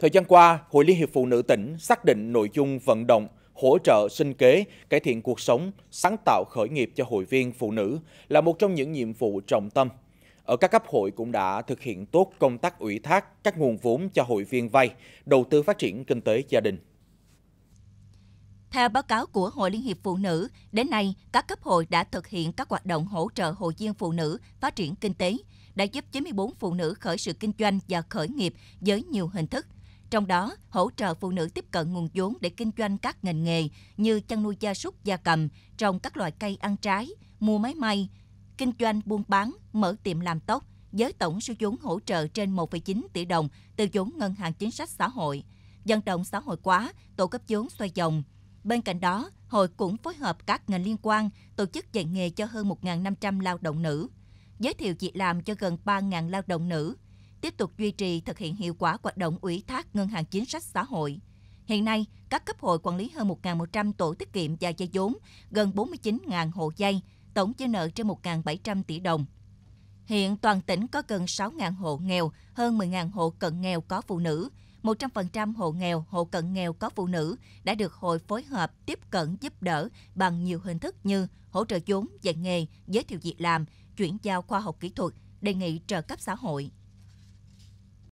Thời gian qua, Hội Liên hiệp Phụ nữ tỉnh xác định nội dung vận động, hỗ trợ sinh kế, cải thiện cuộc sống, sáng tạo khởi nghiệp cho hội viên phụ nữ là một trong những nhiệm vụ trọng tâm. Ở các cấp hội cũng đã thực hiện tốt công tác ủy thác các nguồn vốn cho hội viên vay, đầu tư phát triển kinh tế gia đình. Theo báo cáo của Hội Liên hiệp Phụ nữ, đến nay các cấp hội đã thực hiện các hoạt động hỗ trợ hội viên phụ nữ phát triển kinh tế, đã giúp 94 phụ nữ khởi sự kinh doanh và khởi nghiệp với nhiều hình thức – trong đó hỗ trợ phụ nữ tiếp cận nguồn vốn để kinh doanh các ngành nghề như chăn nuôi gia súc, gia cầm, trồng các loại cây ăn trái, mua máy may, kinh doanh buôn bán, mở tiệm làm tóc, với tổng số vốn hỗ trợ trên 1,9 tỷ đồng từ vốn ngân hàng chính sách xã hội. Dân động xã hội quá, tổ cấp vốn xoay vòng. Bên cạnh đó, hội cũng phối hợp các ngành liên quan tổ chức dạy nghề cho hơn 1.500 lao động nữ, giới thiệu việc làm cho gần 3.000 lao động nữ, tiếp tục duy trì thực hiện hiệu quả hoạt động ủy thác ngân hàng chính sách xã hội. Hiện nay, các cấp hội quản lý hơn 1.100 tổ tiết kiệm và dây vốn, gần 49.000 hộ dây tổng dư nợ trên 1.700 tỷ đồng. Hiện toàn tỉnh có gần 6.000 hộ nghèo, hơn 10.000 hộ cận nghèo có phụ nữ, 100% hộ nghèo, hộ cận nghèo có phụ nữ đã được hội phối hợp tiếp cận giúp đỡ bằng nhiều hình thức như hỗ trợ vốn, dạy nghề, giới thiệu việc làm, chuyển giao khoa học kỹ thuật, đề nghị trợ cấp xã hội.